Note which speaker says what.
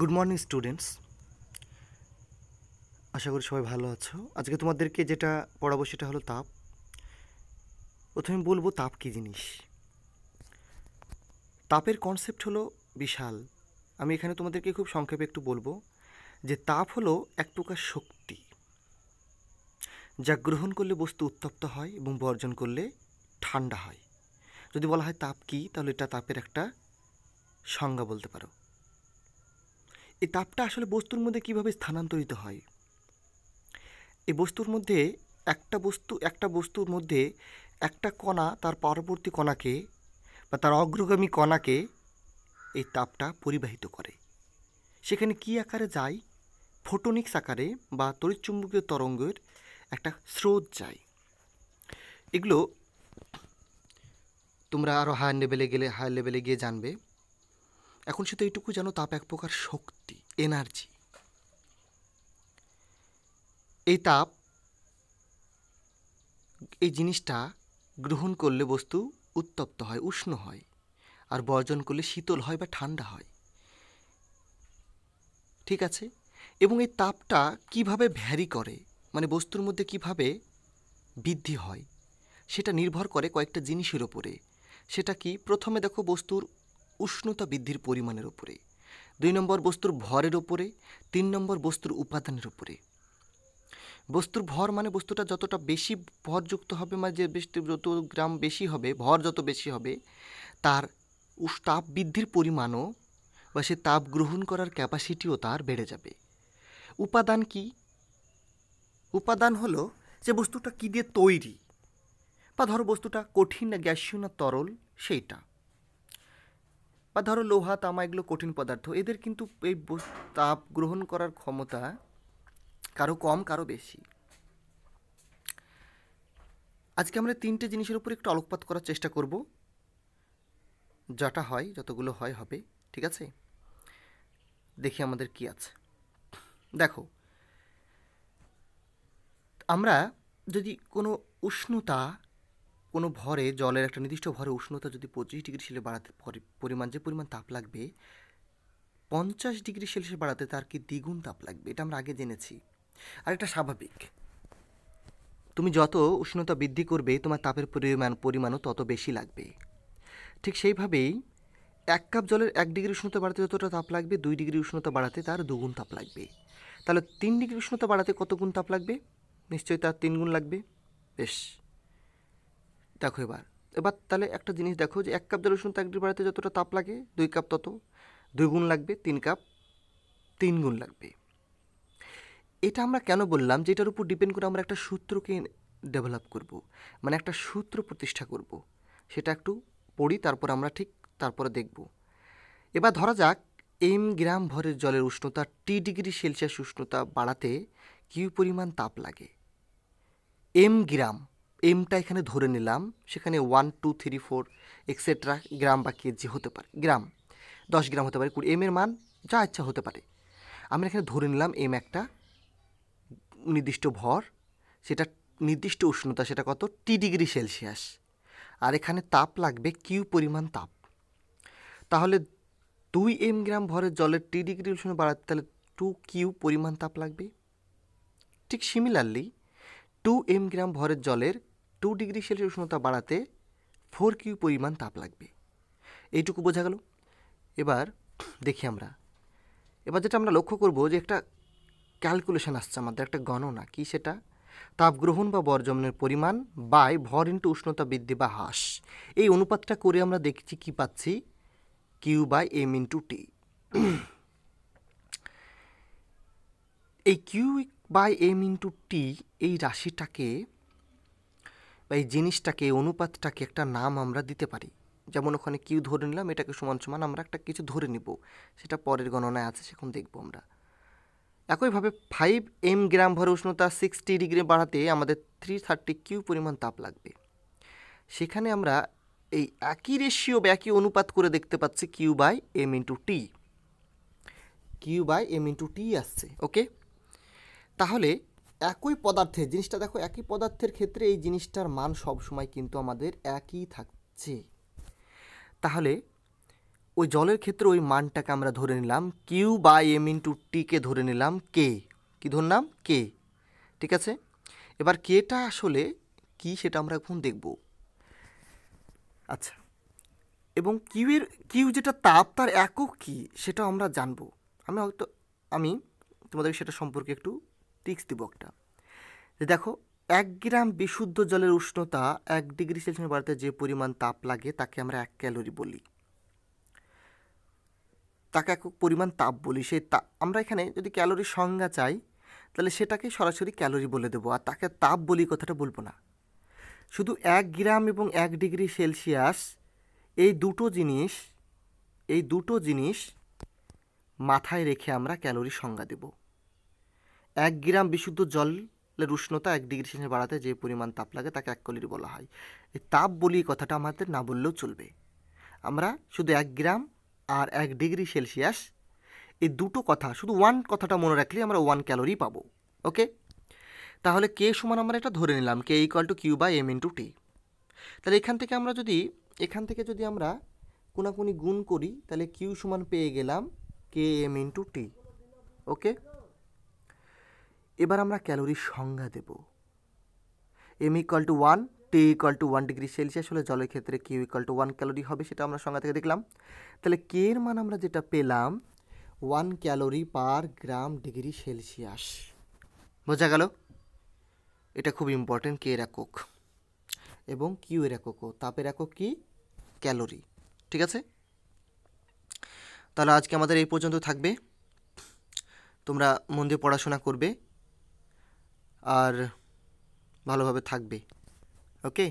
Speaker 1: Good morning students আশা করি সবাই ভালো আছো আজকে তোমাদেরকে যেটা পড়াবো সেটা হলো তাপ প্রথমে বলবো তাপ কী জিনিস তাপের কনসেপ্ট হলো বিশাল আমি এখানে তোমাদেরকে খুব সংক্ষেপে একটু বলবো যে তাপ হলো এক প্রকার শক্তি যা গ্রহণ করলে বস্তু উত্তপ্ত হয় এবং বর্জন করলে ঠান্ডা হয় যদি বলা হয় তাপ কী তাহলে এটা তাপের একটা সংজ্ঞা বলতে পারো এই তাপটা আসলে বস্তুর মধ্যে কিভাবে স্থানান্তরিত হয় এই বস্তুর মধ্যে একটা বস্তু একটা বস্তুর মধ্যে একটা কণা তার পরবর্তী কণাকে বা তার অগ্রগামী কণাকে এই তাপটা পরিবাহিত করে সেখানে কি আকারে যায় ফোটোনিক্স আকারে বা তড়িৎচুম্বকীয় তরঙ্গের একটা স্রোত যায় এগুলো তোমরা আরও হায়ার লেভেলে গেলে হায়ার লেভেলে গিয়ে জানবে এখন সে তো এইটুকু যেন তাপ এক প্রকার শক্তি এনার্জি এই তাপ এই জিনিসটা গ্রহণ করলে বস্তু উত্তপ্ত হয় উষ্ণ হয় আর বর্জন করলে শীতল হয় বা ঠান্ডা হয় ঠিক আছে এবং এই তাপটা কিভাবে ভ্যারি করে মানে বস্তুর মধ্যে কিভাবে বৃদ্ধি হয় সেটা নির্ভর করে কয়েকটা জিনিসের ওপরে সেটা কি প্রথমে দেখো বস্তুর উষ্ণতা বৃদ্ধির পরিমাণের উপরে দুই নম্বর বস্তুর ভরের উপরে তিন নম্বর বস্তুর উপাদানের উপরে বস্তুর ভর মানে বস্তুটা যতটা বেশি ভরযুক্ত হবে মানে যে যত গ্রাম বেশি হবে ভর যত বেশি হবে তার তাপ বৃদ্ধির পরিমাণও বা সে তাপ গ্রহণ করার ক্যাপাসিটিও তার বেড়ে যাবে উপাদান কি উপাদান হলো যে বস্তুটা কী দিয়ে তৈরি বা ধরো বস্তুটা কঠিন না গ্যাসীয় না তরল সেইটা বা ধরো লোহা তামা এগুলো কঠিন পদার্থ এদের কিন্তু এই তাপ গ্রহণ করার ক্ষমতা কারো কম কারো বেশি আজকে আমরা তিনটে জিনিসের উপর একটু আলোকপাত করার চেষ্টা করব যাটা হয় যতগুলো হয় হবে ঠিক আছে দেখি আমাদের কি আছে দেখো আমরা যদি কোনো উষ্ণতা কোনো ভরে জলের একটা নির্দিষ্ট ভরে উষ্ণতা যদি পঁচিশ ডিগ্রি সেলে বাড়াতে পরিমাণ যে পরিমাণ তাপ লাগবে পঞ্চাশ ডিগ্রি সেলসিয়াস বাড়াতে তার কি দ্বিগুণ তাপ লাগবে এটা আমরা আগে জেনেছি আর এটা স্বাভাবিক তুমি যত উষ্ণতা বৃদ্ধি করবে তোমার তাপের পরিমাণ পরিমাণও তত বেশি লাগবে ঠিক সেইভাবেই এক কাপ জলের এক ডিগ্রি উষ্ণতা বাড়াতে যতটা তাপ লাগবে দুই ডিগ্রি উষ্ণতা বাড়াতে তার দুগুণ তাপ লাগবে তাহলে তিন ডিগ্রি উষ্ণতা বাড়াতে কত গুণ তাপ লাগবে নিশ্চয়ই তার তিন গুণ লাগবে বেশ দেখো এবার এবার তাহলে একটা জিনিস দেখো যে এক কাপ জল রসুন এক বাড়াতে যতটা তাপ লাগে দুই কাপ তত দুই গুণ লাগবে তিন কাপ তিন গুণ লাগবে এটা আমরা কেন বললাম যে এটার উপর ডিপেন্ড করে আমরা একটা সূত্রকে ডেভেলপ করব। মানে একটা সূত্র প্রতিষ্ঠা করব। সেটা একটু পড়ি তারপর আমরা ঠিক তারপরে দেখব এবার ধরা যাক এম গ্রাম ভরের জলের উষ্ণতা টি ডিগ্রি সেলসিয়াস উষ্ণতা বাড়াতে কী পরিমাণ তাপ লাগে এম গ্রাম এমটা এখানে ধরে নিলাম সেখানে one two three four etcetera gram বা কেজি হতে পারে গ্রাম দশ গ্রাম হতে পারে কুড়ি এম এর মান যা ইচ্ছা হতে পারে আমরা এখানে ধরে নিলাম এম একটা নির্দিষ্ট ভর সেটা নির্দিষ্ট উষ্ণতা সেটা কত টি ডিগ্রি সেলসিয়াস আর এখানে তাপ লাগবে কিউ পরিমাণ তাপ তাহলে দুই এম গ্রাম ভরের জলের টি ডিগ্রি উষ্ণ বাড়াতে তাহলে টু কিউ পরিমাণ তাপ লাগবে ঠিক সিমিলারলি টু এম গ্রাম ভরের জলের টু ডিগ্রি সেলসিয়াস উষ্ণতা বাড়াতে ফোর কিউ পরিমাণ তাপ লাগবে এইটুকু বোঝা গেল এবার দেখি আমরা এবার যেটা আমরা লক্ষ্য করব যে একটা ক্যালকুলেশন আসছে আমাদের একটা গণনা কি সেটা তাপ গ্রহণ বা বর্জমনের পরিমাণ বাই ভর ইন্টু উষ্ণতা বৃদ্ধি বা হ্রাস এই অনুপাতটা করে আমরা দেখছি কি পাচ্ছি Q by M into T এই Q by M into T এই রাশিটাকে বা এই জিনিসটাকে এই অনুপাতটাকে একটা নাম আমরা দিতে পারি যেমন ওখানে কিউ ধরে নিলাম এটাকে সমান সমান আমরা একটা কিছু ধরে নিব সেটা পরের গণনায় আছে সেখান দেখব আমরা একইভাবে ফাইভ এম গ্রাম ভরে উষ্ণতা সিক্সটি ডিগ্রি বাড়াতে আমাদের থ্রি থার্টি কিউ পরিমাণ তাপ লাগবে সেখানে আমরা এই একই রেশিও বা একই অনুপাত করে দেখতে পাচ্ছি Q by M into T Q by M into T আসছে ওকে তাহলে একই পদার্থে জিনিসটা দেখো একই পদার্থের ক্ষেত্রে এই জিনিসটার মান সব সময় কিন্তু আমাদের একই থাকছে তাহলে ওই জলের ক্ষেত্রে ওই মানটাকে আমরা ধরে নিলাম কিউ বাই এম ইন্টু টিকে ধরে নিলাম কে কি ধরলাম কে ঠিক আছে এবার কেটা আসলে কি সেটা আমরা এখন দেখব আচ্ছা এবং কিউয়ের কিউ যেটা তাপ তার একক কি সেটা আমরা জানব আমি হয়তো আমি তোমাদের সেটা সম্পর্কে একটু টিক্স দিব একটা দেখো এক গ্রাম বিশুদ্ধ জলের উষ্ণতা এক ডিগ্রি সেলসিয়াস বাড়তে যে পরিমাণ তাপ লাগে তাকে আমরা এক ক্যালোরি বলি তাকে এক পরিমাণ তাপ বলি সেই তা আমরা এখানে যদি ক্যালোরির সংজ্ঞা চাই তাহলে সেটাকে সরাসরি ক্যালোরি বলে দেবো আর তাকে তাপ বলি কথাটা বলবো না শুধু এক গ্রাম এবং এক ডিগ্রি সেলসিয়াস এই দুটো জিনিস এই দুটো জিনিস মাথায় রেখে আমরা ক্যালোরি সংজ্ঞা দেবো এক গ্রাম বিশুদ্ধ জলের উষ্ণতা এক ডিগ্রি সেলসিয়াস বাড়াতে যে পরিমাণ তাপ লাগে তাকে এক কলির বলা হয় এই তাপ বলি কথাটা আমাদের না বললেও চলবে আমরা শুধু এক গ্রাম আর এক ডিগ্রি সেলসিয়াস এই দুটো কথা শুধু ওয়ান কথাটা মনে রাখলে আমরা ওয়ান ক্যালোরি পাবো ওকে তাহলে কে সমান আমরা এটা ধরে নিলাম K equal to Q by M into T তাহলে এখান থেকে আমরা যদি এখান থেকে যদি আমরা কোনাকুনি গুণ করি তাহলে কিউ সমান পেয়ে গেলাম কে এম ইন্টু টি ওকে এবার আমরা ক্যালোরির সংজ্ঞা দেব M equal to one T equal to one degree Celsius হলে জলের ক্ষেত্রে Q equal to one calorie হবে সেটা আমরা সংজ্ঞা থেকে দেখলাম তাহলে কে এর মান আমরা যেটা পেলাম one calorie per gram degree Celsius বোঝা গেল এটা খুব ইম্পর্টেন্ট কে এর একক এবং কিউ এর একক তাপের একক কি ক্যালোরি ঠিক আছে তাহলে আজকে আমাদের এই পর্যন্ত থাকবে তোমরা মন দিয়ে পড়াশোনা করবে আর ভালোভাবে থাকবে ওকে